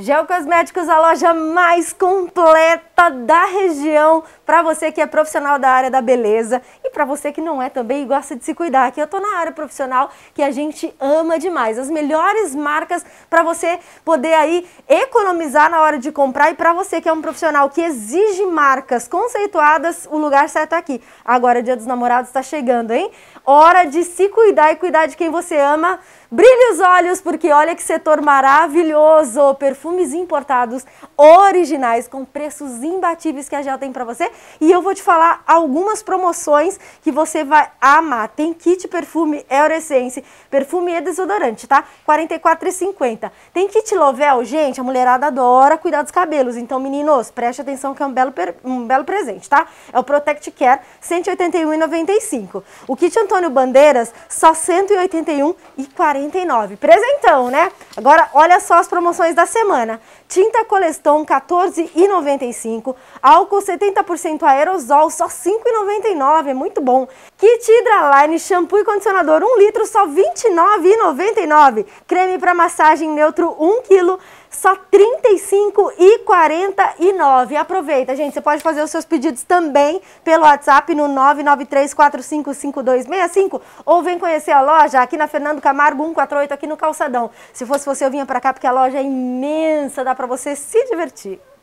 Gel Cosméticos, a loja mais completa da região, para você que é profissional da área da beleza e para você que não é também e gosta de se cuidar, que eu tô na área profissional que a gente ama demais. As melhores marcas para você poder aí economizar na hora de comprar e para você que é um profissional que exige marcas conceituadas, o lugar certo é aqui. Agora, Dia dos Namorados está chegando, hein? Hora de se cuidar e cuidar de quem você ama. Brilhe os olhos, porque olha que setor maravilhoso! Perfumes importados, originais, com preços imbatíveis que a Gel tem para você. E eu vou te falar algumas promoções que você vai amar. Tem kit perfume Eurescence, perfume e desodorante, tá? R$ 44,50. Tem kit Lovell, gente, a mulherada adora cuidar dos cabelos. Então, meninos, preste atenção que é um belo, um belo presente, tá? É o Protect Care, R$ 181,95. O kit Antônio Bandeiras, só R$ 181,40. 49. Presentão, né? Agora, olha só as promoções da semana. Tinta Coleston, 14,95. Álcool 70% aerosol, só 5,99. É muito bom. Kit Hidraline, shampoo e condicionador 1 litro, só 29,99. Creme para massagem neutro 1 quilo só R$ 35,49. Aproveita, gente. Você pode fazer os seus pedidos também pelo WhatsApp no 993455265 ou vem conhecer a loja aqui na Fernando Camargo 148, aqui no Calçadão. Se fosse você, eu vinha para cá porque a loja é imensa, dá para você se divertir.